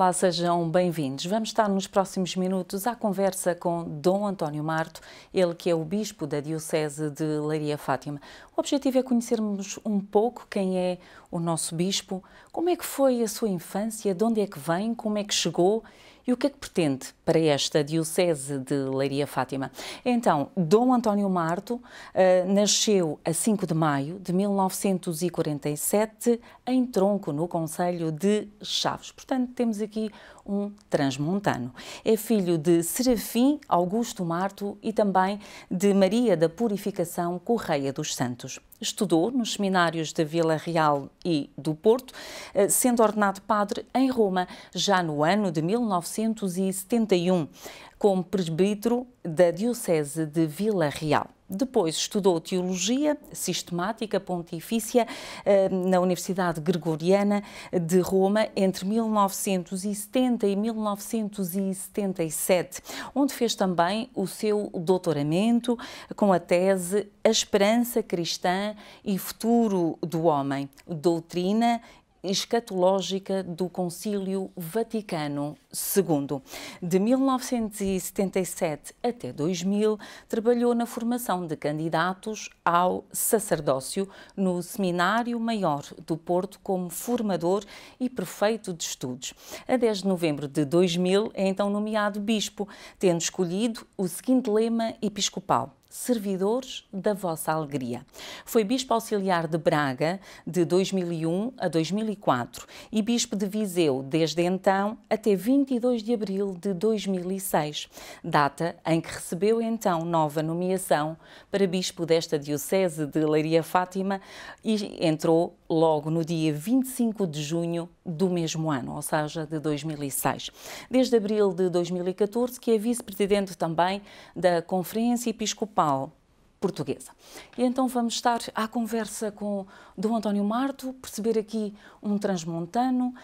Olá, sejam bem-vindos. Vamos estar nos próximos minutos à conversa com Dom António Marto, ele que é o bispo da Diocese de Leiria Fátima. O objetivo é conhecermos um pouco quem é o nosso bispo, como é que foi a sua infância, de onde é que vem, como é que chegou e o que é que pretende para esta Diocese de Leiria Fátima. Então, Dom António Marto uh, nasceu a 5 de maio de 1947 em Tronco, no Conselho de Chaves. Portanto, temos aqui um transmontano. É filho de Serafim Augusto Marto e também de Maria da Purificação Correia dos Santos. Estudou nos seminários de Vila Real e do Porto, eh, sendo ordenado padre em Roma já no ano de 1971 como presbítero da Diocese de Vila Real. Depois estudou Teologia Sistemática Pontifícia eh, na Universidade Gregoriana de Roma entre 1970 e 1977, onde fez também o seu doutoramento com a tese A Esperança Cristã e Futuro do Homem, Doutrina escatológica do Concílio Vaticano II. De 1977 até 2000, trabalhou na formação de candidatos ao sacerdócio no Seminário Maior do Porto como formador e prefeito de estudos. A 10 de novembro de 2000 é então nomeado bispo, tendo escolhido o seguinte lema episcopal: servidores da vossa alegria. Foi bispo auxiliar de Braga de 2001 a 2004 e bispo de Viseu desde então até 22 de abril de 2006, data em que recebeu então nova nomeação para bispo desta diocese de Leiria Fátima e entrou logo no dia 25 de junho do mesmo ano, ou seja, de 2006. Desde abril de 2014, que é vice-presidente também da Conferência Episcopal portuguesa. E então vamos estar à conversa com Dom António Marto, perceber aqui um transmontano,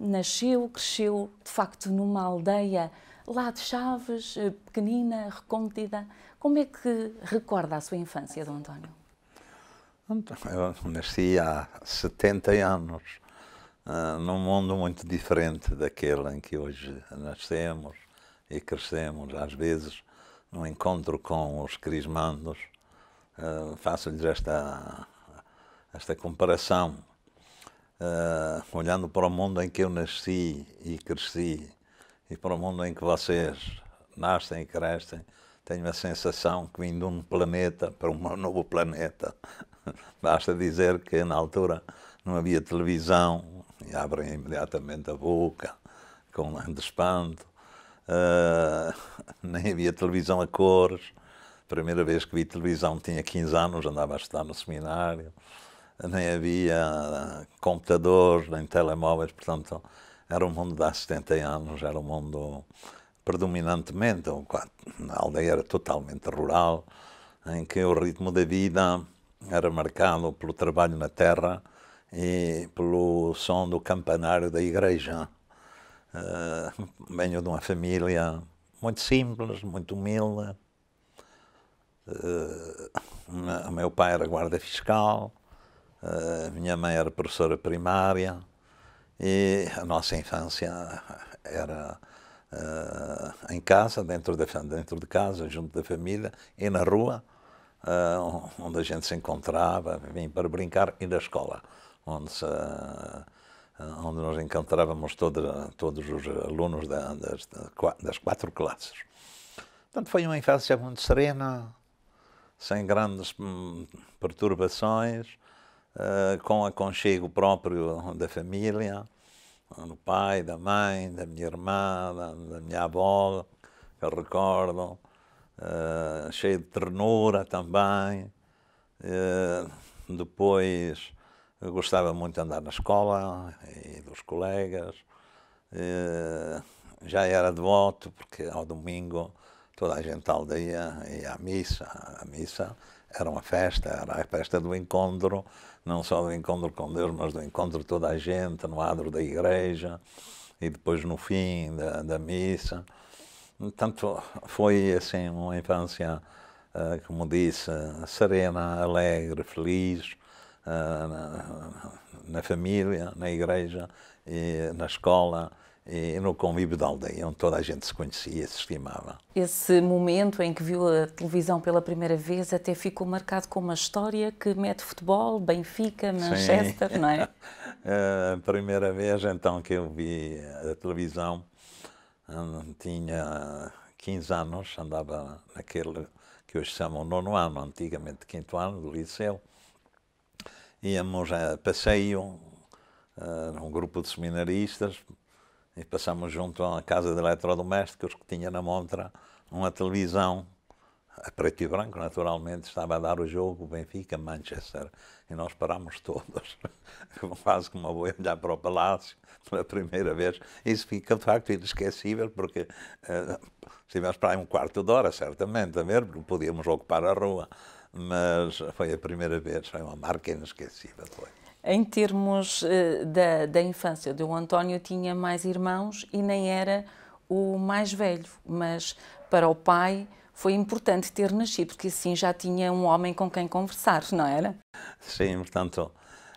nasceu, cresceu, de facto, numa aldeia lá de Chaves, eh, pequenina, recôndita. Como é que recorda a sua infância, Dom António? Eu nasci há 70 anos, uh, num mundo muito diferente daquele em que hoje nascemos e crescemos. Às vezes, no encontro com os crismandos, uh, faço-lhes esta, esta comparação. Uh, olhando para o mundo em que eu nasci e cresci, e para o mundo em que vocês nascem e crescem, tenho a sensação que vim de um planeta para um novo planeta. Basta dizer que na altura não havia televisão, e abrem imediatamente a boca, com de espanto. Uh, nem havia televisão a cores. Primeira vez que vi televisão tinha 15 anos, andava a estudar no seminário. Nem havia ah, computadores, nem telemóveis, portanto, era um mundo de há 70 anos, era um mundo predominantemente, a aldeia era totalmente rural, em que o ritmo da vida era marcado pelo trabalho na terra e pelo som do campanário da igreja. Eh, venho de uma família muito simples, muito humilde. Eh, o meu pai era guarda fiscal, eh, minha mãe era professora primária e a nossa infância era uh, em casa, dentro, dentro de casa, junto da família, e na rua, uh, onde a gente se encontrava para brincar, e na escola, onde, se, eh, onde nós encontrávamos todo, todos os alunos da, das, das quatro classes. Portanto, foi uma infância muito serena, sem grandes hum, perturbações, uh, com aconchego próprio da família do pai, da mãe, da minha irmã, da, da minha avó, que eu recordo, uh, cheio de ternura também. Uh, depois gostava muito de andar na escola e dos colegas. Uh, já era devoto, porque ao domingo toda a gente da aldeia ia à missa, à missa era uma festa, era a festa do encontro, não só do encontro com Deus, mas do encontro de toda a gente, no adro da igreja, e depois no fim da, da missa. Portanto, foi assim uma infância, eh, como disse, serena, alegre, feliz, eh, na, na família, na igreja e na escola. É, é no convívio da aldeia, onde toda a gente se conhecia e se estimava. Esse momento em que viu a televisão pela primeira vez até ficou marcado com uma história que mete futebol, Benfica, Manchester, Sim. não é? é? a primeira vez então que eu vi a televisão, hum, tinha 15 anos, andava naquele que hoje chamam nono ano, antigamente quinto ano do liceu. Íamos a passeio, eh, num um grupo de seminaristas, e passamos junto a uma casa de eletrodomésticos que tinha na montra uma televisão a preto e branco, naturalmente, estava a dar o jogo Benfica-Manchester. E nós parámos todos, quase como uma olhar para o Palácio pela primeira vez. Isso fica, de facto, inesquecível, porque uh, eh, estivemos para aí um quarto de hora, certamente, a ver, porque podíamos ocupar a rua. Mas foi a primeira vez, foi uma marca inesquecível. Foi. Em termos eh, da, da infância, o António tinha mais irmãos e nem era o mais velho, mas para o pai foi importante ter nascido, porque assim já tinha um homem com quem conversar, não era? Sim, portanto,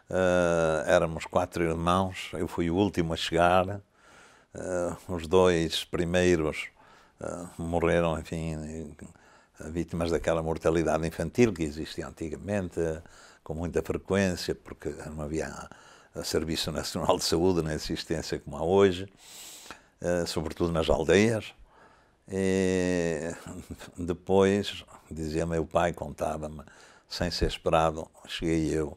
uh, éramos quatro irmãos, eu fui o último a chegar, uh, os dois primeiros uh, morreram, enfim, vítimas daquela mortalidade infantil que existia antigamente com muita frequência, porque não havia Serviço Nacional de Saúde na existência como há hoje, eh, sobretudo nas aldeias. E depois, dizia meu pai, contava-me, sem ser esperado, cheguei eu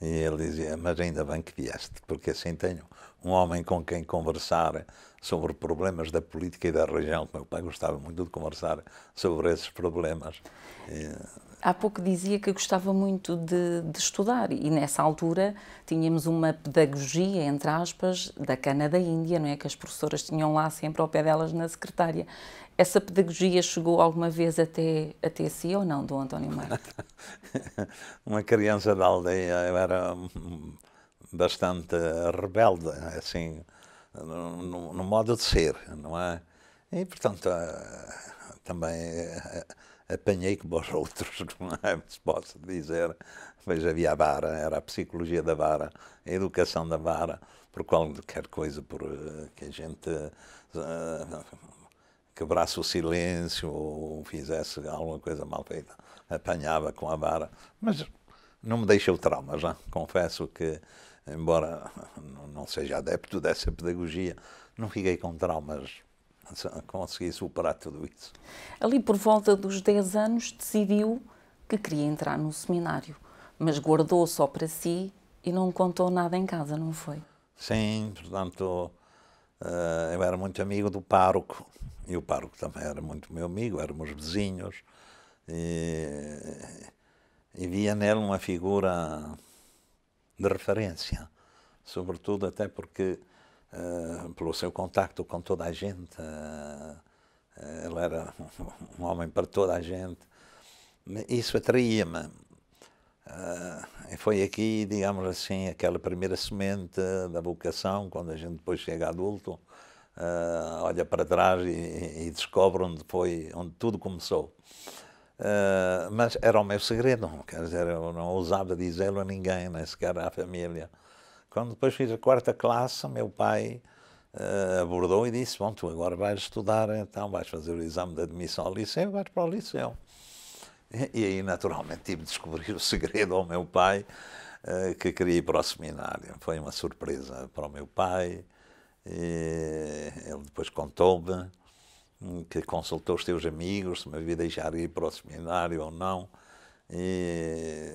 e ele dizia: Mas ainda bem que vieste, porque assim tenho um homem com quem conversar sobre problemas da política e da região. Meu pai gostava muito de conversar sobre esses problemas. E há pouco dizia que gostava muito de, de, estudar e nessa altura tínhamos uma pedagogia, entre aspas, da cana da Índia, não é? Que as professoras tinham lá sempre ao pé delas na secretária. Essa pedagogia chegou alguma vez até, até si ou não, Dom António Marco? uma criança da aldeia, eu era bastante rebelde, assim, no, no modo de ser, não é? E, portanto, eh, também eh, apanhei como os outros, não é? se posso dizer. Mas havia a vara, era a psicologia da vara, a educação da vara, por qualquer coisa por, eh, que a gente uh, quebrasse o silêncio ou fizesse alguma coisa mal feita, apanhava com a vara. Mas não me deixou trauma já, confesso que, embora não seja adepto dessa pedagogia, não fiquei com traumas consegui superar tudo isso. Ali por volta dos 10 anos decidiu que queria entrar no seminário, mas guardou só para si e não contou nada em casa, não foi? Sim, portanto, eh, eu era muito amigo do pároco, e o pároco também era muito meu amigo, éramos vizinhos, e, e via nele uma figura de referência, sobretudo até porque ah, pelo seu contacto com toda a gente. Uh, ele era um homem para toda a gente. Isso atraía-me. Uh, foi aqui, digamos assim, aquela primeira semente da vocação, quando a gente depois chega adulto, uh, olha para trás e, e, descobre onde foi, onde tudo começou. Uh, mas era o meu segredo, quer dizer, eu não ousava dizê-lo a ninguém, nem sequer à família. Quando depois fiz a quarta classe, meu pai uh, abordou e disse: Bom, tu agora vais estudar, então vais fazer o exame de admissão ao liceu, vais para o liceu. E, e aí, naturalmente, tive de descobrir o segredo ao meu pai uh, que queria ir para o seminário. Foi uma surpresa para o meu pai. ele depois contou-me hum, que consultou os teus amigos se me havia deixar ir para o seminário ou não. E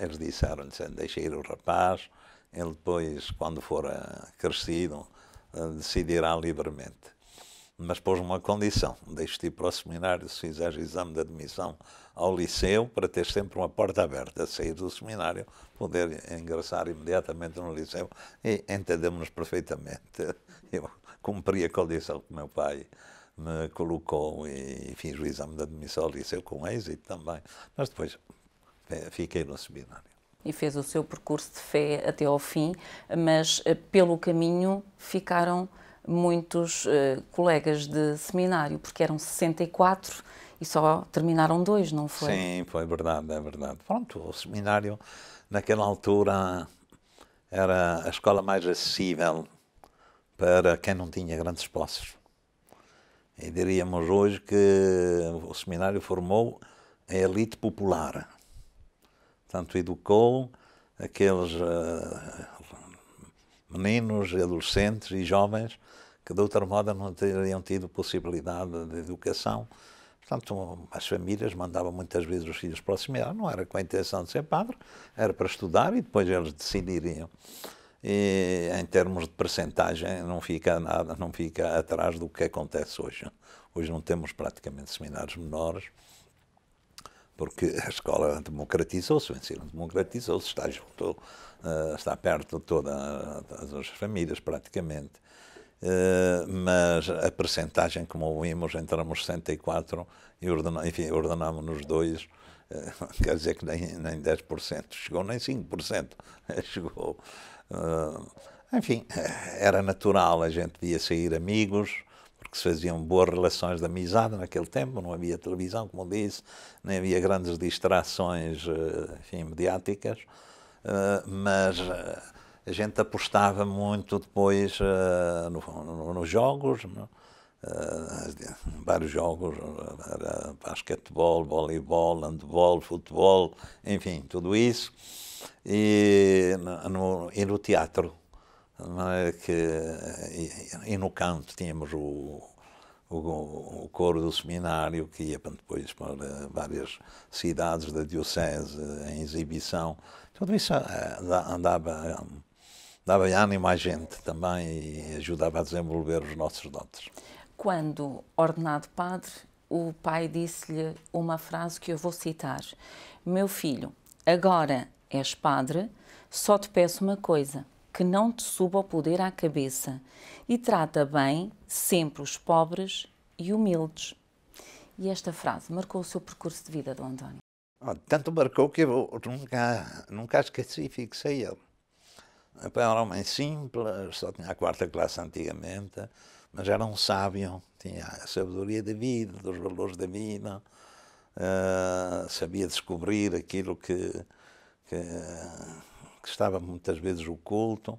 eles disseram-lhe: deixa ir o rapaz, ele depois, quando for eh, crescido, eh, decidirá livremente. Mas pôs uma condição: deixe te ir para o seminário se fizeres exame de admissão ao liceu, para ter sempre uma porta aberta a sair do seminário, poder ingressar imediatamente no liceu. E entendemos perfeitamente. Eu cumpri a condição que meu pai me colocou e fiz o exame de admissão ao liceu com êxito também. Mas depois eh, fiquei no seminário e fez o seu percurso de fé até ao fim, mas eh, pelo caminho ficaram muitos uh, colegas de seminário, porque eram 64 e só terminaram dois, não foi? Sim, foi verdade, é verdade. Pronto, o seminário naquela altura era a escola mais acessível para quem não tinha grandes posses. E diríamos hoje que o seminário formou a elite popular portanto, educou aqueles eh, meninos, adolescentes e jovens que de outra moda não teriam tido possibilidade de educação. Portanto, as famílias mandavam muitas vezes os filhos para o seminário, não era com a intenção de ser padre, era para estudar e depois eles decidiriam. E em termos de percentagem, não fica nada, não fica atrás do que acontece hoje. Hoje não temos praticamente seminários menores porque a escola democratizou-se, o ensino democratizou-se, está junto, eh, está perto de todas as famílias, praticamente. Eh, mas a percentagem, como ouvimos, entramos 64 e enfim, ordenámos-nos dois, eh, quer dizer que nem, nem 10%, chegou nem 5%, chegou. enfim, era natural, a gente via sair amigos, porque se faziam boas relações de amizade naquele tempo, não havia televisão, como disse, nem havia grandes distrações eh, enfim, mediáticas, eh, mas eh, a gente apostava muito depois nos jogos, é? vários jogos, basquetebol, voleibol, handebol, futebol, enfim, tudo isso, e no, e no teatro não é? que, eh, e, e no canto tínhamos o, o, o, coro do seminário, que ia depois para várias cidades da Diocese em exibição. Tudo isso eh, andava, dava ânimo à gente também e ajudava a desenvolver os nossos dotes. Quando ordenado padre, o pai disse-lhe uma frase que eu vou citar: Meu filho, agora és padre, só te peço uma coisa que não te suba o poder à cabeça e trata bem sempre os pobres e humildes. E esta frase marcou o seu percurso de vida, Dom António. Oh, tanto marcou que eu nunca, nunca esqueci e fixei ele. Meu pai era um homem simples, só tinha a quarta classe antigamente, mas era um sábio, tinha a sabedoria da vida, dos valores da vida, uh, sabia descobrir aquilo que, que que estava muitas vezes oculto,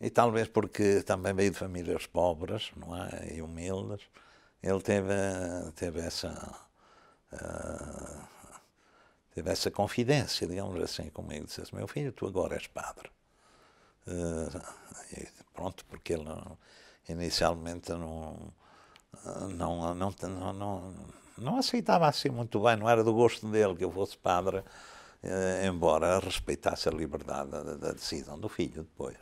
e talvez porque também veio de famílias pobres não é? e humildes, ele teve, teve essa. Uh, teve essa confidência, digamos assim, comigo. Disse assim, meu filho, tu agora és padre. Uh, pronto, porque ele inicialmente não, não, não, não, não aceitava assim muito bem, não era do gosto dele que eu fosse padre. Eh, embora respeitasse a liberdade da, da decisão do filho depois.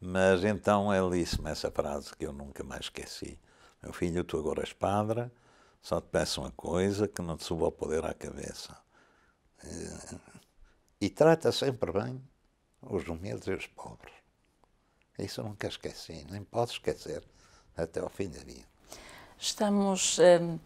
Mas então ele é disse-me essa frase que eu nunca mais esqueci: Meu filho, tu agora és padre, só te peço uma coisa que não te suba o poder à cabeça. E, eh, e trata sempre bem os humildes e os pobres. Isso eu nunca esqueci, nem posso esquecer até ao fim da vida. Estamos um, eh,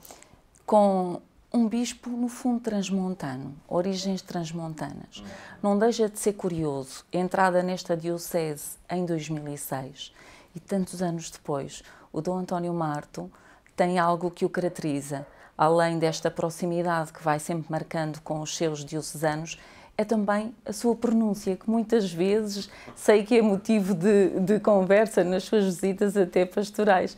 com um bispo, no fundo, transmontano, origens transmontanas. Não deixa de ser curioso, entrada nesta diocese em 2006 e tantos anos depois, o Dom António Marto tem algo que o caracteriza. Além desta proximidade que vai sempre marcando com os seus diocesanos, é também a sua pronúncia, que muitas vezes sei que é motivo de, de conversa nas suas visitas até pastorais.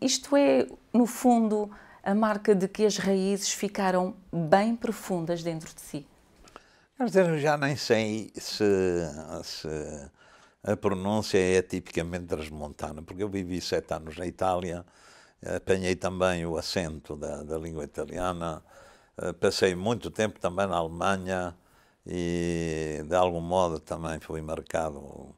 isto é, no fundo, a marca de que as raízes ficaram bem profundas dentro de si? dizer, eu já nem sei se, se a pronúncia é tipicamente transmontana, porque eu vivi sete anos na Itália, apanhei também o acento da, da língua italiana, eh, passei muito tempo também na Alemanha e, de algum modo, também fui marcado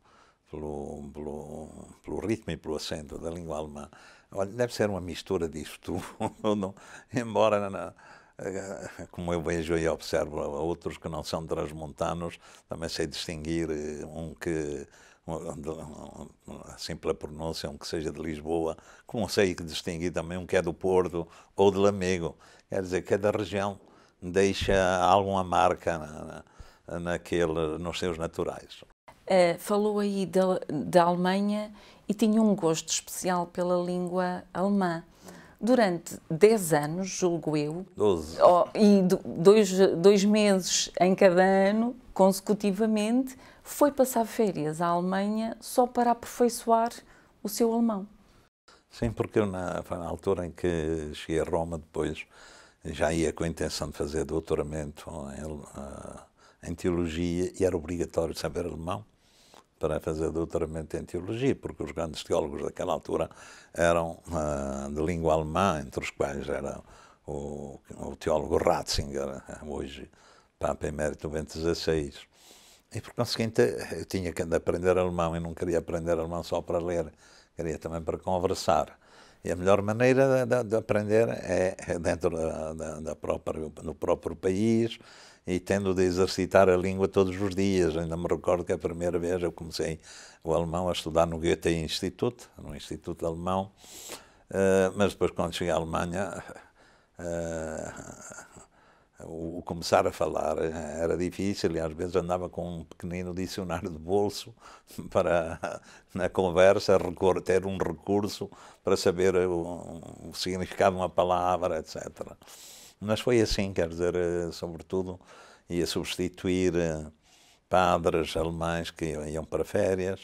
pelo, pelo, pelo ritmo e pelo acento da língua alemã. Olha, deve ser uma mistura disso tudo, não, embora né, né, eh, como eu vejo e observo outros que não são transmontanos, também sei distinguir eh, um que, assim pela pronúncia, um que seja de Lisboa, como sei distinguir também um que é do Porto ou de Lamego. Quer dizer, cada região deixa alguma marca na, né, naquele, nos seus naturais. Uh, falou aí da, da Alemanha e tinha um gosto especial pela língua alemã. Durante 10 anos, julgo eu, 12. Oh, e do, dois, dois meses em cada ano, consecutivamente, foi passar férias à Alemanha só para aperfeiçoar o seu alemão. Sim, porque na, na altura em que cheguei a Roma, depois já ia com a intenção de fazer doutoramento em, eh, em teologia e era obrigatório saber alemão para fazer doutoramento em teologia, porque os grandes teólogos daquela altura eram uh, de língua alemã, entre os quais era o, o teólogo Ratzinger, hoje Papa Emérito Bento XVI. E por conseguinte, eu tinha que aprender alemão e não queria aprender alemão só para ler, queria também para conversar. E a melhor maneira de, de aprender é dentro da, da, da própria, do próprio país, e tendo de exercitar a língua todos os dias. Ainda me recordo que a primeira vez eu comecei o alemão a estudar no Goethe Institut, no Instituto Alemão, uh, mas depois quando cheguei à Alemanha, uh, o, o começar a falar eh, era difícil e às vezes andava com um pequenino dicionário de bolso para, na conversa, ter um recurso para saber o, o significado de uma palavra, etc. Mas foi assim, quer dizer, eh, sobretudo, ia substituir eh, padres alemães que iam para férias,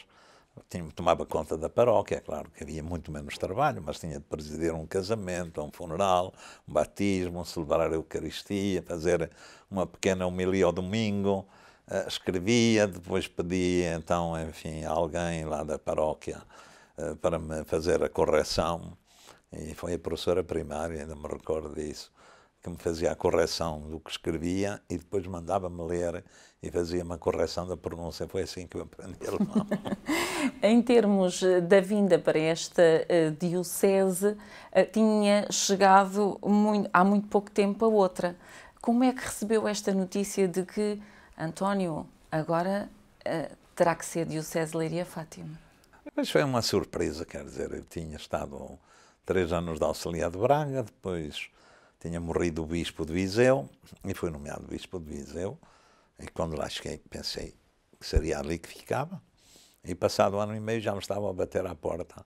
tinha, tomava conta da paróquia, claro que havia muito menos trabalho, mas tinha de presidir um casamento, um funeral, um batismo, celebrar a Eucaristia, fazer uma pequena homilia ao domingo, eh, escrevia, depois pedia então, enfim, a alguém lá da paróquia para me fazer a correção, e foi a professora primária, ainda me recordo disso, que me fazia a correção do que escrevia e depois mandava-me ler e fazia-me a correção da pronúncia. Foi assim que eu aprendi alemão. em termos eh, da vinda para esta eh, diocese, eh, tinha chegado muito, há muito pouco tempo a outra. Como é que recebeu esta notícia de que António agora terá que ser diocese Leiria Fátima? Mas foi uma surpresa, quer dizer, eu tinha estado três anos de auxiliar de Braga, depois tinha morrido o bispo de Viseu e fui nomeado bispo de Viseu. E quando lá cheguei, pensei que seria ali que ficava. E passado um ano e meio já me estava a bater à porta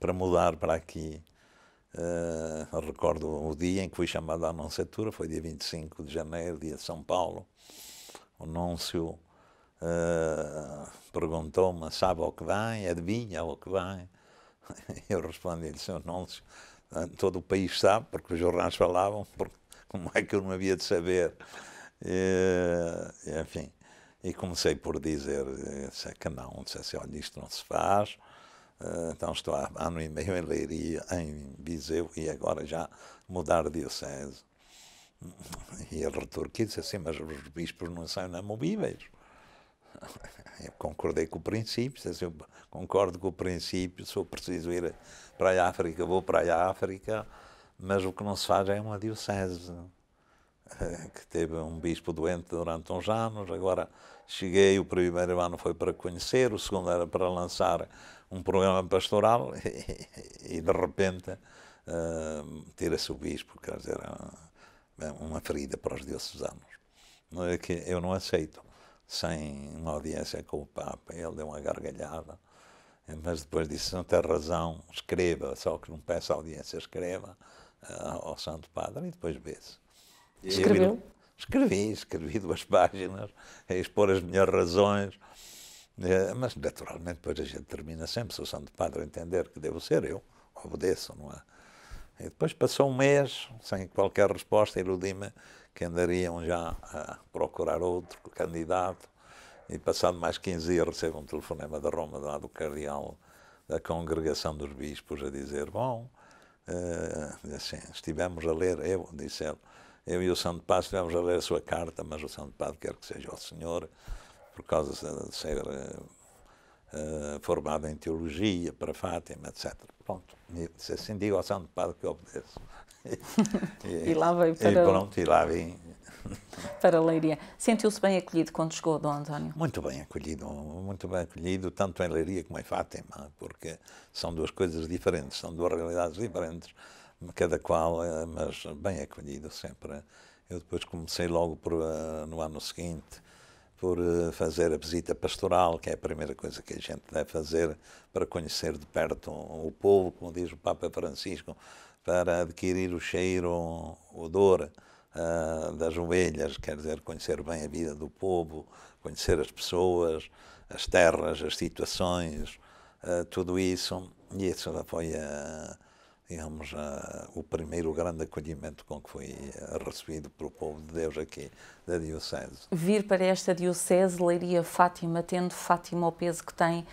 para mudar para aqui. Uh, recordo o dia em que fui chamado à anunciatura, foi dia 25 de janeiro, dia de São Paulo. O Núncio uh, perguntou-me: sabe o que vem? Adivinha o que vem? Eu respondi-lhe: Seu Núncio, ah, todo o país sabe, porque os jornais falavam, porque, como é que eu não havia de saber? E, enfim, e comecei por dizer eh, sei que não, disse assim, olha, isto não se faz, eh, então estou há ano e meio em Leiria, em Viseu, e agora já mudar de diocese. E ele retorquiu disse assim, mas os bispos não são inamovíveis. eu concordei com o princípio, se eu concordo com o princípio, se eu preciso ir para a África, vou para a África, mas o que não se faz é uma diocese, eh, que teve um bispo doente durante uns anos, agora cheguei, o primeiro ano foi para conhecer, o segundo era para lançar um programa pastoral e, e de repente uh, tira-se o bispo, quer dizer, é uma ferida para os diocesanos, é que eu não aceito sem uma audiência com o Papa. Ele deu uma gargalhada, mas depois disse: Não tem razão, escreva, só que não peça audiência, escreva ah, ao Santo Padre e depois vê-se. Escreveu? escrevi, escrevi duas páginas, a expor as minhas razões. Eh, mas, naturalmente, depois a gente termina sempre, se o Santo Padre entender que devo ser eu, obedeço, não é? E depois passou um mês, sem qualquer resposta, iludi-me que andariam já a procurar outro candidato. E passado mais 15 dias recebo um telefonema da Roma, lá do cardeal da congregação dos bispos, a dizer, bom, uh, assim, estivemos a ler, eu, disse ele, eu e o Santo Padre estivemos a ler a sua carta, mas o Santo Padre quer que seja o Senhor, por causa de ser uh, formado em teologia para Fátima, etc. Pronto, e disse assim, diga ao Santo Padre que obedeço e lá veio para... E pronto, e lá vim para Leiria. Sentiu-se bem acolhido quando chegou, Dom António? Muito bem acolhido, muito bem acolhido, tanto em Leiria como em Fátima, porque são duas coisas diferentes, são duas realidades diferentes, cada qual, eh, mas bem acolhido sempre. Eu depois comecei logo por, eh, no ano seguinte por eh, fazer a visita pastoral, que é a primeira coisa que a gente deve fazer para conhecer de perto o povo, como diz o Papa Francisco para adquirir o cheiro, o odor uh, das ovelhas, quer dizer, conhecer bem a vida do povo, conhecer as pessoas, as terras, as situações, uh, tudo isso. E isso foi, uh, digamos, o primeiro grande acolhimento com que fui recebido pelo povo de Deus aqui da Diocese. Vir para esta Diocese, Leiria Fátima, tendo Fátima o peso que tem,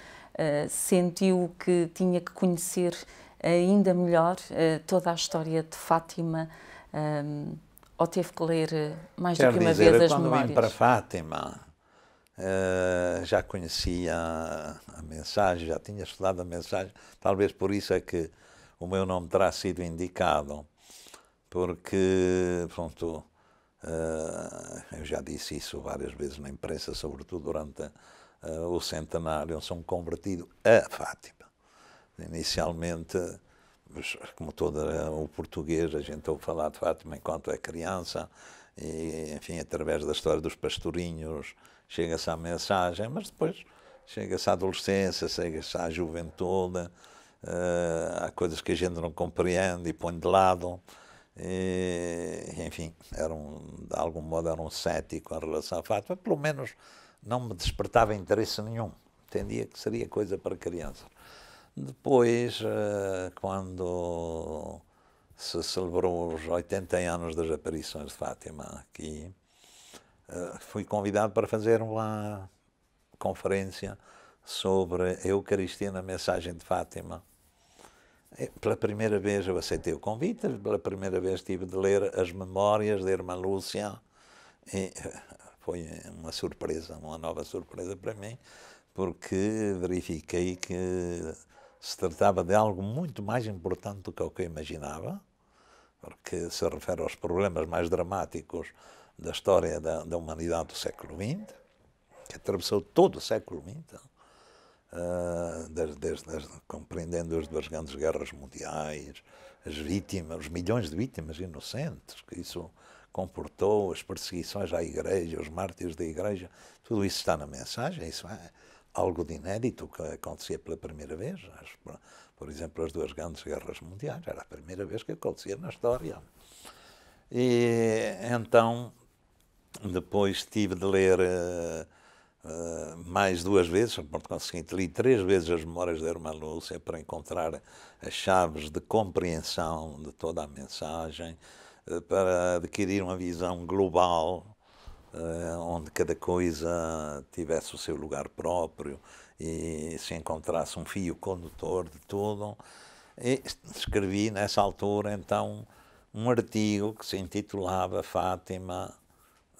sentiu que tinha que conhecer eh, ainda melhor eh, toda a história de Fátima, ehm, ou teve que ler eh, mais do que uma dizer, vez as quando memórias? quando vim para Fátima, já conhecia a mensagem, já tinha estudado a mensagem, talvez por isso é que o meu nome terá sido indicado, porque, pronto, eu já disse isso várias vezes na imprensa, sobretudo durante o centenário, eu sou um convertido a Fátima inicialmente, como todo é o português, a gente ouve falar de Fátima enquanto é criança, e, enfim, através da história dos pastorinhos, chega-se à mensagem, mas depois chega-se à adolescência, chega-se à juventude, eh, há coisas que a gente não compreende e põe de lado. E, enfim, era um, de algum modo era um cético em relação a Fátima, pelo menos não me despertava interesse nenhum. Entendia que seria coisa para crianças. Depois, eh, quando se celebrou os 80 anos das aparições de Fátima aqui, eh, fui convidado para fazer uma conferência sobre a Eucaristia na mensagem de Fátima. Eh, pela primeira vez eu aceitei o convite, pela primeira vez tive de ler as memórias da irmã Lúcia e foi uma surpresa, uma nova surpresa para mim, porque verifiquei que se tratava de algo muito mais importante do que o que eu imaginava, porque se refere aos problemas mais dramáticos da história da, da humanidade do século XX, que atravessou todo o século XX, uh, eh, desde, desde, desde, compreendendo as duas grandes guerras mundiais, as vítimas, os milhões de vítimas inocentes que isso comportou, as perseguições à Igreja, os mártires da Igreja, tudo isso está na mensagem, isso é algo de inédito que acontecia pela primeira vez. Por exemplo, as duas grandes guerras mundiais, era a primeira vez que acontecia na história. E então, depois tive de ler uh, mais duas vezes, portanto, consegui, li três vezes as Memórias da Irmã Lúcia para encontrar as chaves de compreensão de toda a mensagem, uh, para adquirir uma visão global eh, onde cada coisa tivesse o seu lugar próprio e se encontrasse um fio condutor de tudo. E escrevi nessa altura então um artigo que se intitulava Fátima,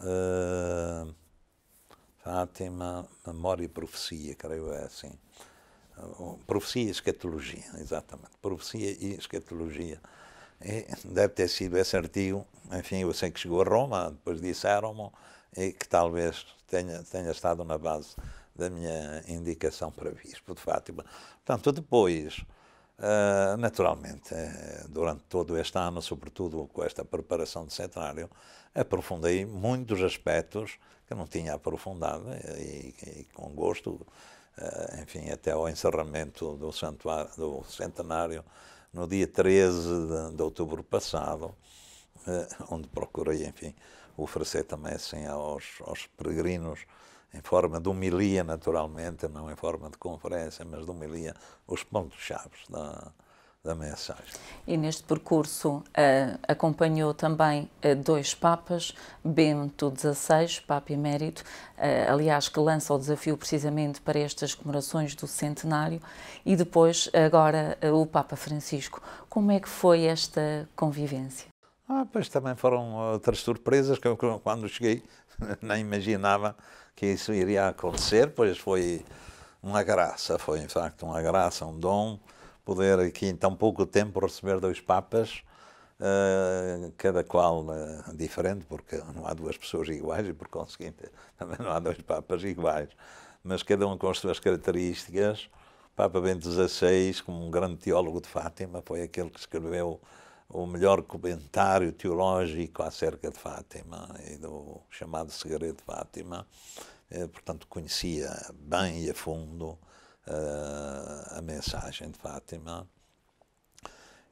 uh, Fátima Memória e Profecia, creio é assim. Eh, Profecia e Escatologia, exatamente. Profecia e Escatologia. E deve ter sido esse artigo, enfim, eu sei que chegou a Roma, depois disseram-me e que talvez tenha, tenha estado na base da minha indicação para Bispo de Fátima. Portanto, depois, uh, naturalmente, uh, durante todo este ano, sobretudo com esta preparação de centenário, aprofundei muitos aspectos que não tinha aprofundado e, e com gosto, uh, enfim, até ao encerramento do, do centenário, no dia 13 de, de outubro passado, onde procurei, enfim, oferecer também assim aos, aos peregrinos, em forma de humilha naturalmente, não em forma de conferência, mas de humilha os pontos-chave da, da mensagem. E neste percurso uh, acompanhou também uh, dois Papas, Bento XVI, Papa Emérito, uh, aliás, que lança o desafio precisamente para estas comemorações do centenário, e depois, agora, o Papa Francisco. Como é que foi esta convivência? Ah, pois também foram outras surpresas que eu, quando cheguei nem imaginava que isso iria acontecer, pois foi uma graça, foi em facto uma graça, um dom, poder aqui em tão pouco tempo receber dois papas, uh, cada qual uh, diferente, porque não há duas pessoas iguais e por conseguinte também não há dois papas iguais, mas cada um com as suas características. Papa Bento XVI, como um grande teólogo de Fátima, foi aquele que escreveu o melhor comentário teológico acerca de Fátima e do chamado Segredo de Fátima. Eh, portanto, conhecia bem e a fundo eh, a mensagem de Fátima.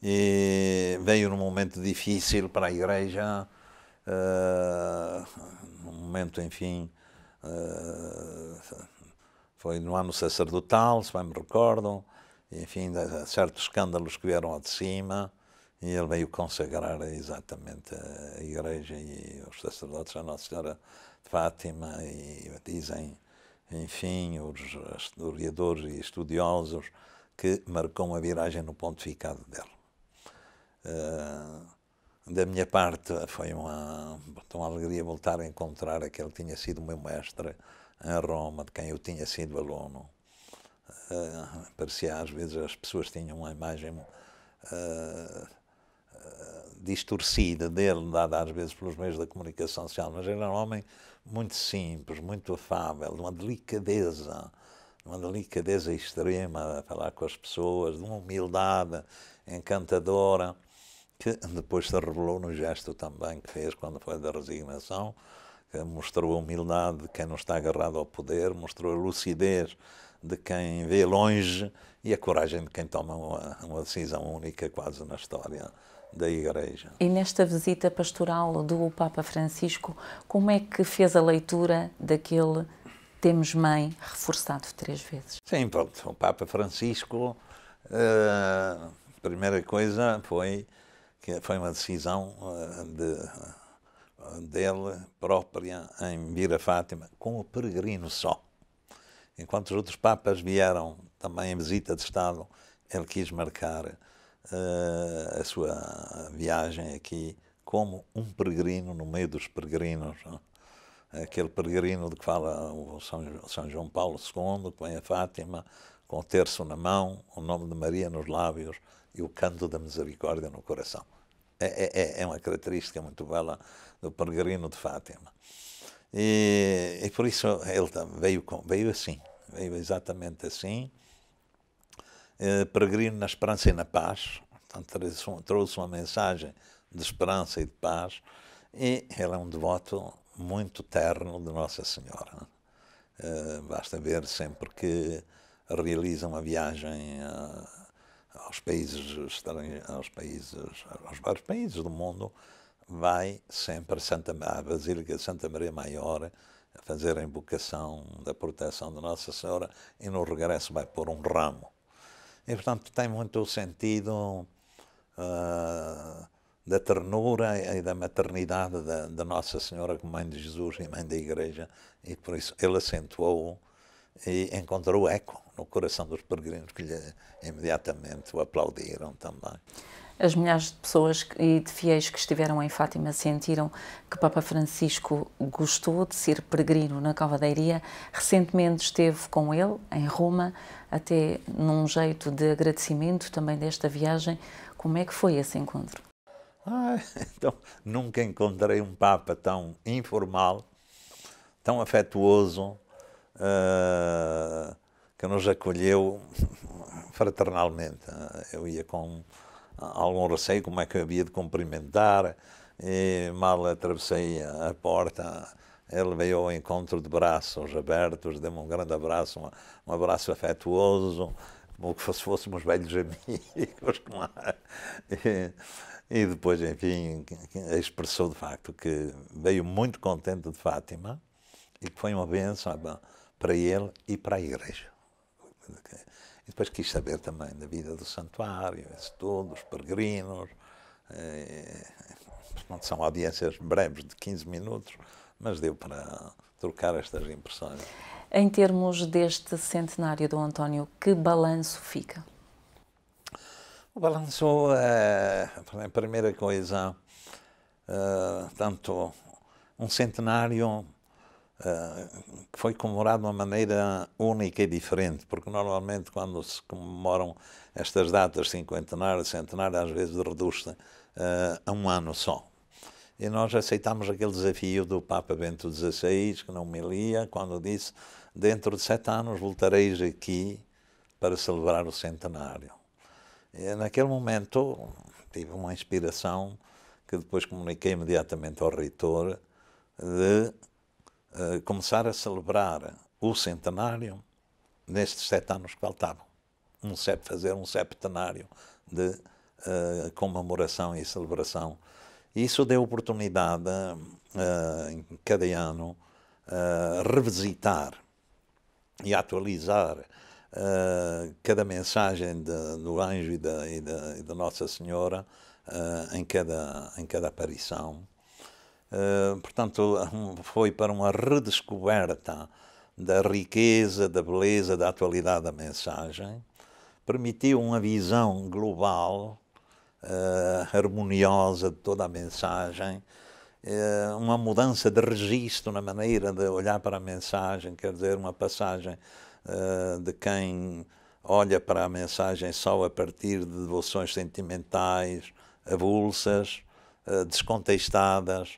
E veio num momento difícil para a Igreja, eh, num momento, enfim, foi no ano sacerdotal, se bem me recordo, enfim, certos escândalos que vieram ao de cima. E ele veio consagrar eh, exatamente a Igreja e os sacerdotes à Nossa Senhora de Fátima e dizem, enfim, os historiadores e estudiosos que marcou uma viragem no pontificado dele. Uh, da minha parte, foi uma, uma alegria voltar a encontrar aquele que tinha sido meu mestre em Roma, de quem eu tinha sido aluno. Uh, parecia às vezes as pessoas tinham uma imagem... Uh, distorcida dele, dada às vezes pelos meios da comunicação social, mas ele era um homem muito simples, muito afável, de uma delicadeza, uma delicadeza extrema a falar com as pessoas, de uma humildade encantadora, que depois se revelou no gesto também que fez quando foi da resignação, mostrou a humildade de quem não está agarrado ao poder, mostrou a lucidez de quem vê longe e a coragem de quem toma uma, uma decisão única quase na história da Igreja. E nesta visita pastoral do Papa Francisco, como é que fez a leitura daquele Temos Mãe reforçado três vezes? Sim, pronto. O Papa Francisco, a eh, primeira coisa foi que foi uma decisão eh, de, dele própria em vir a Fátima com o peregrino só. Enquanto os outros papas vieram também em visita de Estado, ele quis marcar uh, a sua viagem aqui como um peregrino no meio dos peregrinos. Não? Aquele peregrino de que fala o São, São João Paulo II, que vem a Fátima, com o terço na mão, o nome de Maria nos lábios e o canto da misericórdia no coração. É, é, é, é uma característica muito bela do peregrino de Fátima. E, e por isso ele veio, veio assim, veio exatamente assim. Eh, peregrino na Esperança e na Paz. Portanto, trouxe, trouxe uma mensagem de esperança e de paz. E ele é um devoto muito terno de Nossa Senhora. Eh, basta ver sempre que realiza uma viagem a, eh, aos países aos países, aos vários países do mundo, vai sempre a, Santa, a Basílica de Santa Maria Maior a fazer a invocação da proteção de Nossa Senhora e no regresso vai pôr um ramo. E, portanto, tem muito o sentido uh, da ternura e da maternidade da, da, Nossa Senhora como Mãe de Jesus e Mãe da Igreja. E por isso ele acentuou e encontrou eco no coração dos peregrinos que lhe, imediatamente o aplaudiram também. As milhares de pessoas e de fiéis que estiveram em Fátima sentiram que Papa Francisco gostou de ser peregrino na Cavadeiria. Recentemente esteve com ele em Roma, até num jeito de agradecimento também desta viagem. Como é que foi esse encontro? Ah, então, nunca encontrei um Papa tão informal, tão afetuoso, uh, que nos acolheu fraternalmente. Eu ia com algum receio como é que havia de cumprimentar e mal atravessei a porta ele veio ao encontro de braços abertos, deu-me um grande abraço, um, um abraço afetuoso, como se fôssemos velhos amigos. É? e, e depois, enfim, expressou de facto que veio muito contente de Fátima e que foi uma bênção ah, para ele e para a Igreja. E depois quis saber também da vida do santuário, isso tudo, os peregrinos. Eh, não são audiências breves de 15 minutos, mas deu para trocar estas impressões. Em termos deste centenário do António, que balanço fica? O balanço é, a primeira coisa, é, tanto um centenário Uh, foi comemorado de uma maneira única e diferente, porque normalmente quando se comemoram estas datas, cinquentenário, centenário, às vezes reduz-se uh, a um ano só. E nós aceitamos aquele desafio do Papa Bento XVI, que não lia quando disse: dentro de sete anos voltareis aqui para celebrar o centenário. E naquele momento tive uma inspiração que depois comuniquei imediatamente ao reitor de eh, começar a celebrar o centenário nestes sete anos que faltavam. Um fazer um septenário de uh, comemoração e celebração. Isso deu oportunidade, uh, em cada ano, uh, revisitar e atualizar uh, cada mensagem de, do anjo e da, e da Nossa Senhora em, cada, em cada aparição eh, portanto, foi para uma redescoberta da riqueza, da beleza, da atualidade da mensagem, permitiu uma visão global, uh, harmoniosa de toda a mensagem, uh, uma mudança de registro na maneira de olhar para a mensagem, quer dizer, uma passagem de quem olha para a mensagem só a partir de devoções sentimentais, avulsas, descontestadas,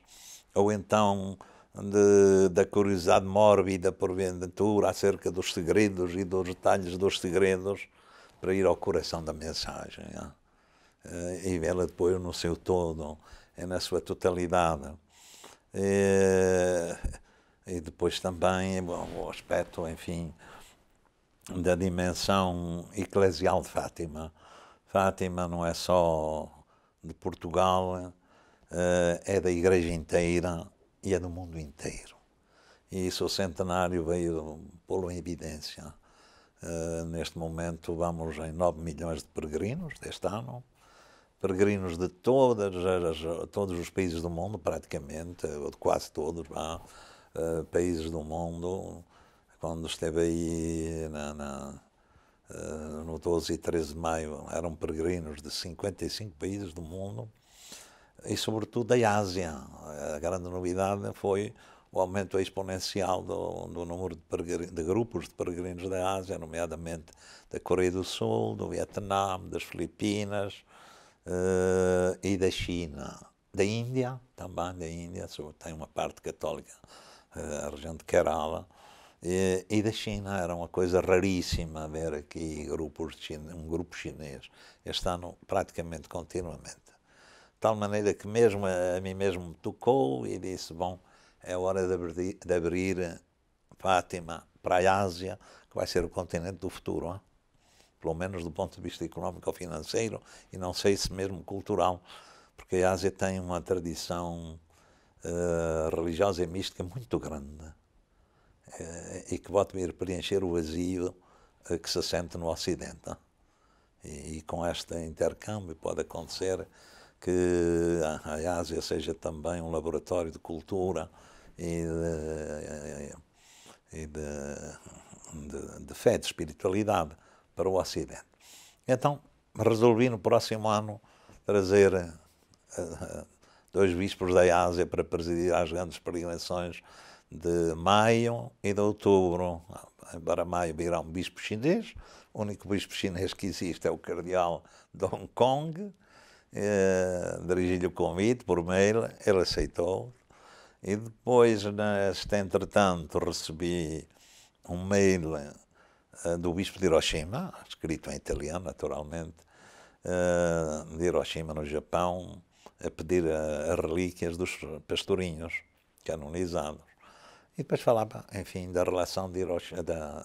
ou então de, da curiosidade mórbida, porventura, acerca dos segredos e dos detalhes dos segredos, para ir ao coração da mensagem. Ah. Eh, e vê-la depois no seu todo, eh, na sua totalidade. E, eh, e depois também bom, o aspecto, enfim, da dimensão eclesial de Fátima. Fátima não é só de Portugal, uh, é da Igreja inteira e é do mundo inteiro. E isso o centenário veio pô-lo em evidência. Uh, neste momento vamos em 9 milhões de peregrinos deste ano, peregrinos de todas as, todos os países do mundo, praticamente, ou de quase todos, uh, países do mundo. Quando esteve aí na, na uh, no 12 e 13 de maio, eram peregrinos de 55 países do mundo e, sobretudo, da Ásia. A grande novidade foi o aumento exponencial do, do número de, de, grupos de peregrinos da Ásia, nomeadamente da Coreia do Sul, do Vietnã, das Filipinas uh, e da China. Da Índia, também da Índia, tem uma parte católica, uh, a região de Kerala. E, e, da China, era uma coisa raríssima ver aqui grupos de China, um grupo chinês. Este ano, praticamente continuamente de tal maneira que mesmo a, a mim mesmo me tocou e disse, bom, é hora de abrir, de abrir eh, Fátima para a Ásia, que vai ser o continente do futuro, hein? pelo menos do ponto de vista económico ou financeiro, e não sei se mesmo cultural, porque a Ásia tem uma tradição uh, religiosa e mística muito grande uh, e que pode vir preencher o vazio uh, que se sente no Ocidente. E, e, com este intercâmbio pode acontecer que a ah, Ásia seja também um laboratório de cultura e de, e de, de, de fé, de espiritualidade para o Ocidente. Então, resolvi no próximo ano trazer eh, eh, dois bispos da Ásia para presidir as grandes peregrinações de maio e de outubro. Para maio virá um bispo chinês, o único bispo chinês que existe é o cardeal de Hong Kong, eh, dirigi-lhe o convite por mail, ele aceitou. E depois, neste entretanto, recebi um mail eh, do Bispo de Hiroshima, escrito em italiano, naturalmente, eh, de Hiroshima, no Japão, a pedir as relíquias dos pastorinhos canonizados. E depois falava, enfim, da relação de Hiroshima, da,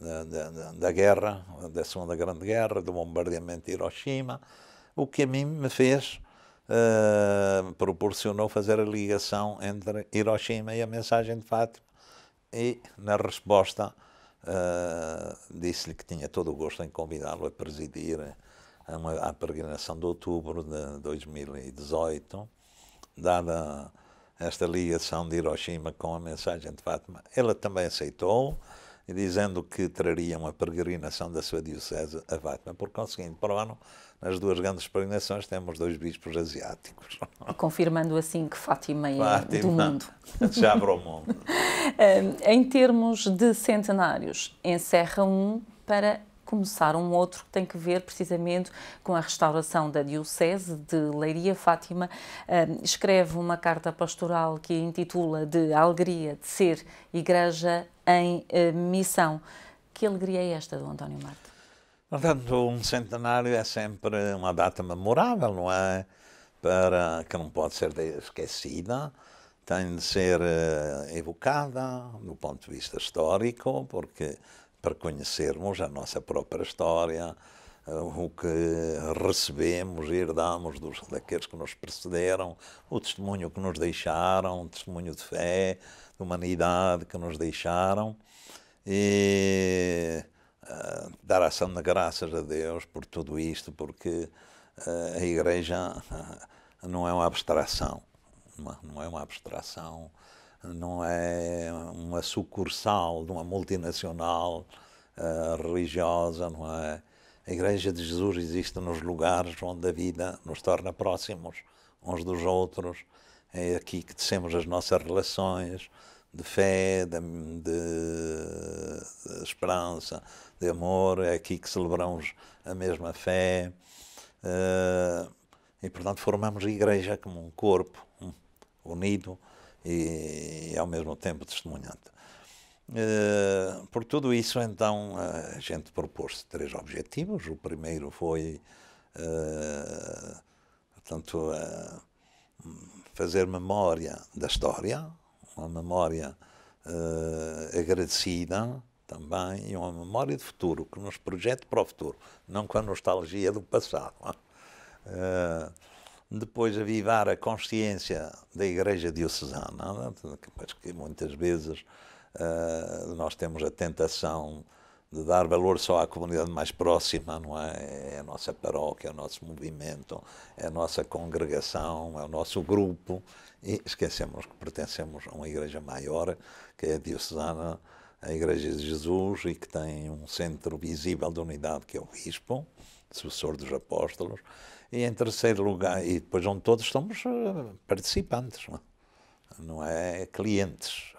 da, da, da guerra, da Segunda Grande Guerra, do bombardeamento de Hiroshima, o que a mim me fez, uh, proporcionou fazer a ligação entre Hiroshima e a mensagem de Fátima. E, na resposta, uh, disse-lhe que tinha todo o gosto em convidá-lo a presidir a, uma, a peregrinação de outubro de 2018, dada esta ligação de Hiroshima com a mensagem de Fátima. ele também aceitou dizendo que trariam a peregrinação da sua diocese a Weimar. Por conseguinte, para o ano, nas duas grandes peregrinações, temos dois bispos asiáticos. Confirmando assim que Fátima é Fátima, do mundo. Já abre o mundo. em termos de centenários, encerra um para começar um outro que tem que ver precisamente com a restauração da Diocese de Leiria. Fátima eh, escreve uma carta pastoral que intitula De Alegria de Ser Igreja em eh, Missão. Que alegria é esta do António Marta? Portanto, um centenário é sempre uma data memorável, não é? Para que não pode ser esquecida, tem de ser eh, evocada do ponto de vista histórico, porque para conhecermos a nossa própria história, eh, o que recebemos e herdamos dos, daqueles que nos precederam, o testemunho que nos deixaram, o testemunho de fé, de humanidade que nos deixaram. E uh, dar ação de graças a Deus por tudo isto, porque uh, a Igreja uh, não é uma abstração, não é, é uma abstração não é uma sucursal de uma multinacional uh, religiosa, não é? A Igreja de Jesus existe nos lugares onde a vida nos torna próximos uns dos outros. É aqui que tecemos as nossas relações de fé, de, de, de esperança, de amor. É aqui que celebramos a mesma fé. Uh, e, portanto, formamos a Igreja como um corpo um, unido e, ao mesmo tempo testemunhante. Eh, por tudo isso, então, a gente propôs três objetivos. O primeiro foi, eh, portanto, eh, fazer memória da história, uma memória agradecida, também e uma memória de futuro, que nos projete para o futuro, não com a nostalgia do passado. Uh, depois avivar a consciência da Igreja Diocesana, né, que muitas vezes eh, nós temos a tentação de dar valor só à comunidade mais próxima, não é? É a nossa paróquia, é o nosso movimento, é a nossa congregação, é o nosso grupo e esquecemos que pertencemos a uma igreja maior, que é a diocesana, a Igreja de Jesus e que tem um centro visível de unidade que é o Bispo, sucessor dos apóstolos, e em terceiro lugar, e depois onde todos somos eh, participantes, é? não é, clientes,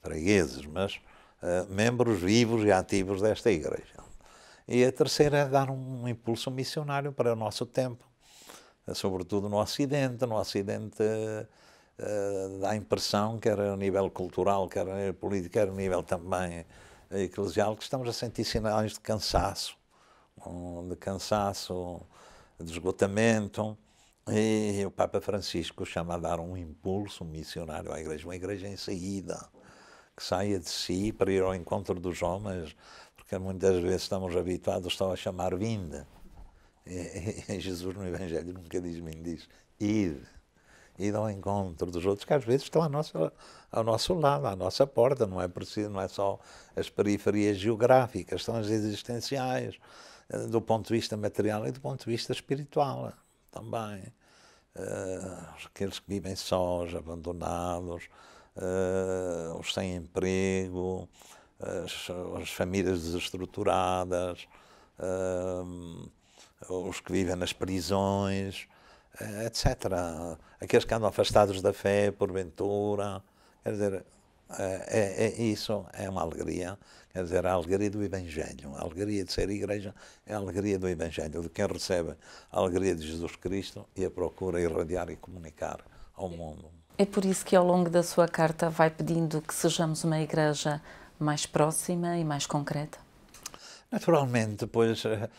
fregueses, mas uh, membros vivos e ativos desta igreja. E a terceira é dar um impulso missionário para o nosso tempo, eh, sobretudo no Ocidente. No Ocidente uh, dá a impressão, quer a nível cultural, quer a nível político, quer a nível também eclesial, que estamos a sentir sinais de cansaço, um, de cansaço de esgotamento. E o Papa Francisco chama a dar um impulso missionário à igreja, uma igreja em saída, que saia de si para ir ao encontro dos homens, porque muitas vezes estamos habituados só a chamar vinda. E, e Jesus no Evangelho nunca diz vinda, diz ir. Ir ao encontro dos outros, que às vezes estão ao nosso, ao nosso lado, à nossa porta, não é preciso, não é só as periferias geográficas, são as existenciais do ponto de vista material e do ponto de vista espiritual eh, também. Uh, aqueles que vivem sós, abandonados, uh, os sem emprego, as, as famílias desestruturadas, uh, os que vivem nas prisões, etc. Aqueles que andam afastados da fé, porventura. Quer dizer, é, é, é, isso é uma alegria, quer dizer, a alegria do Evangelho. A alegria de ser igreja é a alegria do Evangelho, de quem recebe a alegria de Jesus Cristo e a procura irradiar e comunicar ao mundo. É por isso que ao longo da sua carta vai pedindo que sejamos uma igreja mais próxima e mais concreta? Naturalmente, pois eh,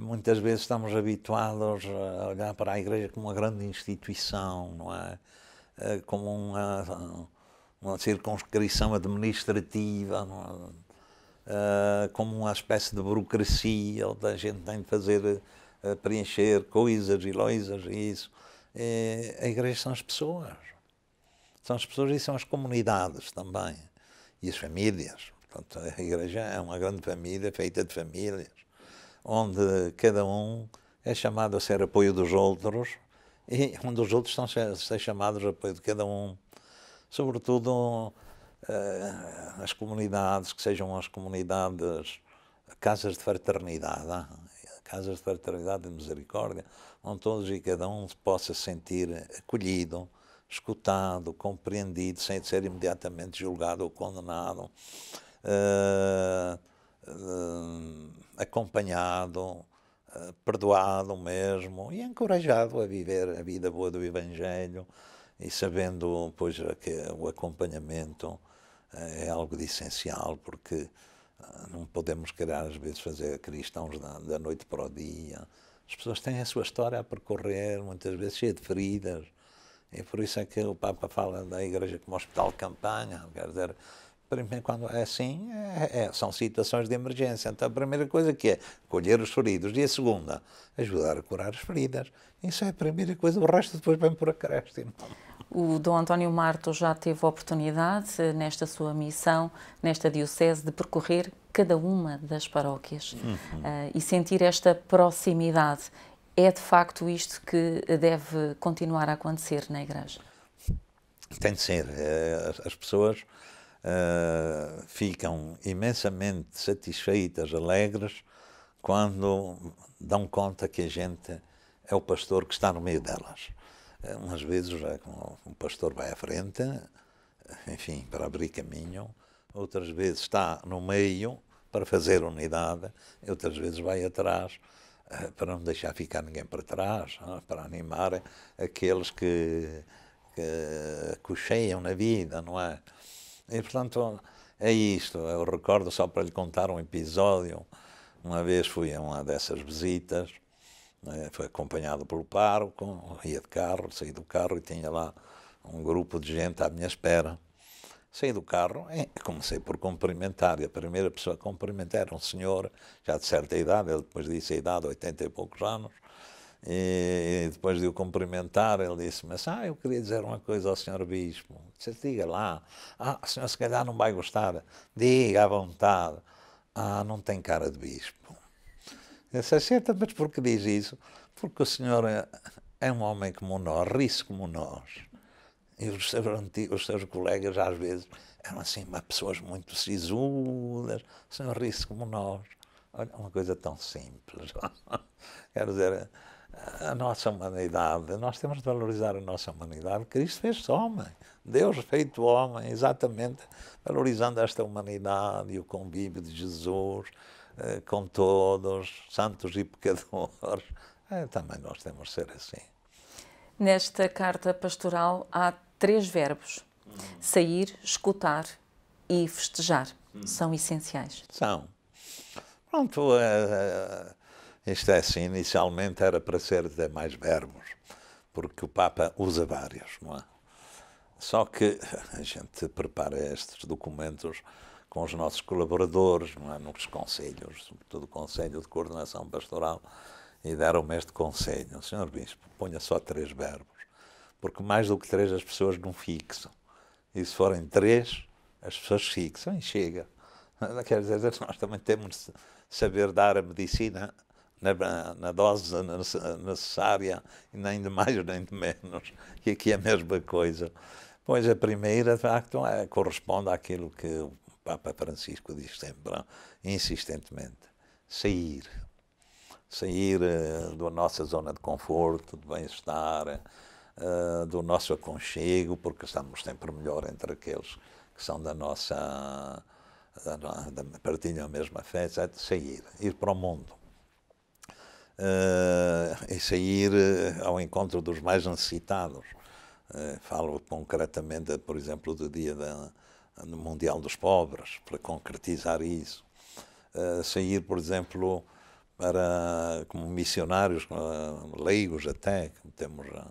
muitas vezes estamos habituados a olhar para a igreja como uma grande instituição, não é? Eh, como uma uma circunscrição administrativa, ah, como uma espécie de burocracia, onde a gente tem de fazer, ah, preencher coisas e loisas e isso. E é, a igreja são as pessoas. São as pessoas e são as comunidades também. E as famílias. Portanto, a igreja é uma grande família, feita de famílias, onde cada um é chamado a ser apoio dos outros e onde os outros são a ser chamados a apoio de cada um sobretudo uh, as comunidades, que sejam as comunidades, casas de fraternidade, ah, casas de fraternidade e misericórdia, onde todos e cada um possa sentir acolhido, escutado, compreendido, sem ser imediatamente julgado ou condenado, uh, uh, acompanhado, uh, perdoado mesmo e encorajado a viver a vida boa do Evangelho, e sabendo, pois, que o acompanhamento eh, é algo de essencial, porque eh, não podemos, querer às vezes, fazer cristãos da, da noite para o dia. As pessoas têm a sua história a percorrer, muitas vezes cheia de feridas. E por isso é que o Papa fala da Igreja como hospital de campanha, quer dizer, quando é assim, é, é, são situações de emergência. Então, a primeira coisa que é colher os feridos. E a segunda, ajudar a curar as feridas. Isso é a primeira coisa, o resto depois vem por acréscimo. O Dom António Marto já teve a oportunidade, eh, nesta sua missão, nesta Diocese, de percorrer cada uma das paróquias uhum. uh, e sentir esta proximidade. É de facto isto que deve continuar a acontecer na Igreja? Tem de ser. Eh, as pessoas ah, ficam imensamente satisfeitas, alegres, quando dão conta que a gente é o pastor que está no meio delas. Ah, umas vezes é o pastor vai à frente, enfim, para abrir caminho, outras vezes está no meio para fazer unidade, outras vezes vai atrás ah, para não deixar ficar ninguém para trás, para animar aqueles que, que cocheiam na vida, não é? E, portanto, é isto. Eu recordo, só para lhe contar um episódio, uma vez fui a uma dessas visitas, né, foi acompanhado pelo pároco, ia de carro, saí do carro e tinha lá um grupo de gente à minha espera. Saí do carro e comecei por cumprimentar. E a primeira pessoa a cumprimentar era um senhor, já de certa idade, ele depois disse a idade, 80 e poucos anos, e depois de o cumprimentar, ele disse: Mas ah, eu queria dizer uma coisa ao senhor Bispo. Disse, diga lá. Ah, o senhor se calhar não vai gostar. Diga à vontade. Ah, não tem cara de Bispo. Eu disse: é Certo, mas por que diz isso? Porque o senhor é, é um homem como nós, ri-se como nós. E os seus, antigos, os seus colegas, às vezes, eram assim, pessoas muito sisudas, o senhor ri-se como nós. Olha, uma coisa tão simples. quero dizer a nossa humanidade, nós temos de valorizar a nossa humanidade. Cristo fez-se homem, Deus feito homem, exatamente valorizando esta humanidade e o convívio de Jesus eh, com todos, santos e pecadores. Eh, também nós temos de ser assim. Nesta carta pastoral há três verbos: hum. sair, escutar e festejar. Hum. São essenciais. São. Pronto. Eh, isto é assim, inicialmente era para ser de mais verbos, porque o Papa usa vários, não é? Só que a gente prepara estes documentos com os nossos colaboradores, não é? nos conselhos, sobretudo o Conselho de Coordenação Pastoral, e deram-me este conselho. Senhor Bispo, ponha só três verbos, porque mais do que três as pessoas não fixam. E se forem três, as pessoas fixam e chega. Quer dizer, nós também temos de saber dar a medicina na, né, na dose necessária, nem de mais nem de menos, que aqui é a mesma coisa. Pois a primeira, de facto, é, corresponde àquilo que o Papa Francisco diz sempre, insistentemente: sair. Sair eh, da nossa zona de conforto, de bem-estar, eh, do nosso aconchego, porque estamos sempre melhor entre aqueles que são da nossa. Da, da, partilham a mesma fé, sair, ir para o mundo uh, eh, e sair uh, ao encontro dos mais necessitados. Uh, falo concretamente, por exemplo, do Dia da, do Mundial dos Pobres, para concretizar isso. sair, por exemplo, para como missionários, leigos até, temos a,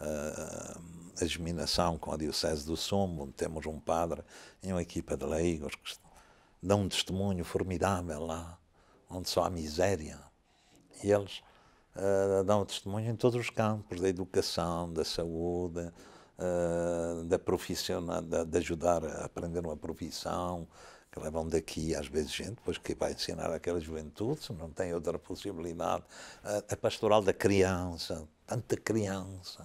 a, a germinação com a Diocese do Sumo, temos um padre e uma equipa de leigos que dão um testemunho formidável lá, onde só há miséria, e eles uh, dão testemunho em todos os campos, da educação, da saúde, uh, da profissional, de, de ajudar a aprender uma profissão, que levam daqui, às vezes, gente pois, que vai ensinar aquela juventude, se não tem outra possibilidade, uh, a, pastoral da criança, tanta criança,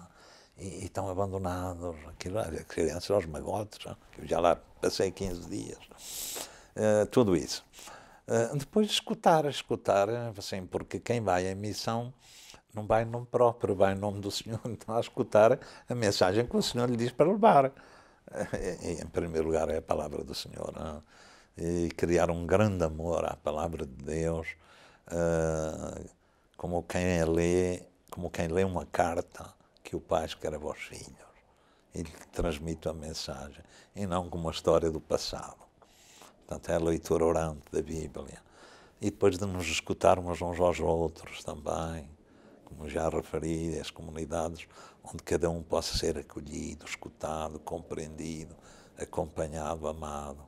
e, e estão abandonados, aquilo, as crianças aos magotes, que eu já lá passei 15 dias, tudo isso. Ah, depois escutar, escutar, assim, porque quem vai à missão não vai em nome próprio, vai em nome do Senhor, então a escutar a mensagem que o Senhor lhe diz para levar. E, em primeiro lugar é a palavra do Senhor. Não? Ah. E criar um grande amor à palavra de Deus, uh, como quem é lê, como quem lê uma carta que o Pai escreve aos filhos. E lhe transmite a mensagem, e não como a história do passado. Portanto, é a leitura orante da Bíblia. E depois de nos escutarmos uns aos outros também, como já referi, as comunidades onde cada um possa ser acolhido, escutado, compreendido, acompanhado, amado.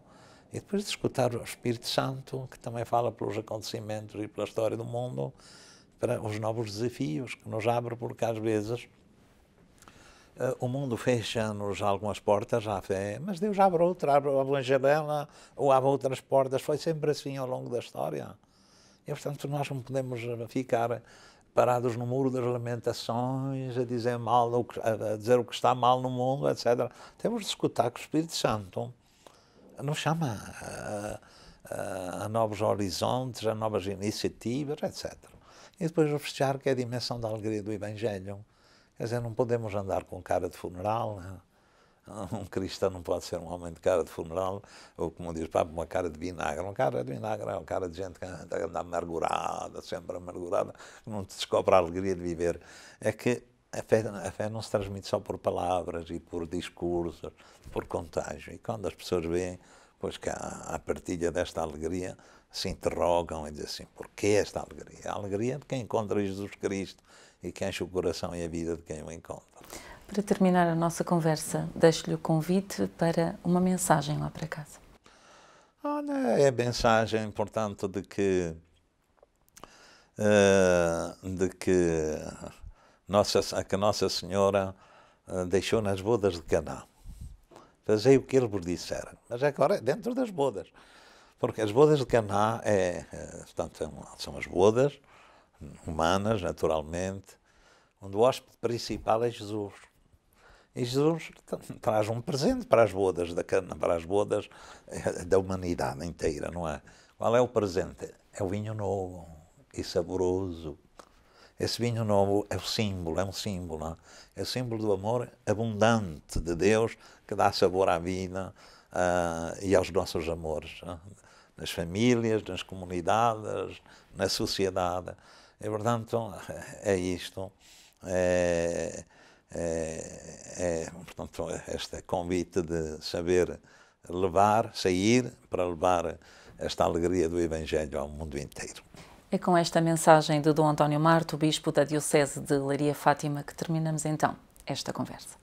E depois de escutar o Espírito Santo, que também fala pelos acontecimentos e pela história do mundo, para os novos desafios que nos abre, porque às vezes eh, o mundo fecha-nos algumas portas à fé, mas Deus abre outra, abre uma janela ou abre outras portas. Foi sempre assim ao longo da história. E, portanto, nós não podemos ficar parados no muro das lamentações, a dizer, mal, a dizer o que está mal no mundo, etc. Temos de escutar que o Espírito Santo nos chama a, a, a novos horizontes, a novas iniciativas, etc. E depois festejar que é a dimensão da alegria do Evangelho Quer dizer, não podemos andar com cara de funeral. Né? Um cristão não pode ser um homem de cara de funeral, ou como diz o Papa, uma cara de vinagre. uma cara de vinagre é uma cara de gente que anda amargurada, sempre amargurada, que não descobre a alegria de viver. É que a fé, a fé não se transmite só por palavras e por discursos, por contágio. E quando as pessoas veem, pois que a, a partilha desta alegria, se interrogam e dizem assim, porquê esta alegria? A alegria é de quem encontra Jesus Cristo e que enche o coração e a vida de quem o encontra. Para terminar a nossa conversa, deixo-lhe o convite para uma mensagem lá para casa. Olha, é a mensagem, portanto, de que, eh, de que, Nossa, a que Nossa Senhora eh, deixou nas bodas de Caná. Fazei o que ele vos disseram, mas agora é dentro das bodas. Porque as bodas de Caná é, eh, portanto, é são as bodas, humanas, naturalmente, onde o hóspede principal é Jesus. E Jesus traz um presente para as bodas da para as bodas eh, da humanidade inteira, não é? Qual é o presente? É o vinho novo e saboroso. Esse vinho novo é o símbolo, é um símbolo, não? é, é o símbolo do amor abundante de Deus que dá sabor à vida uh, e aos nossos amores, não? É? nas famílias, nas comunidades, na sociedade. É e, portanto, é isto. É, é, é, portanto, este convite de saber levar, sair para levar esta alegria do Evangelho ao mundo inteiro. É com esta mensagem de Dom António Marto, Bispo da Diocese de Leiria Fátima, que terminamos então esta conversa.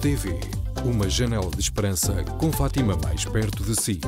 TV, uma janela de esperança com Fátima mais perto de si.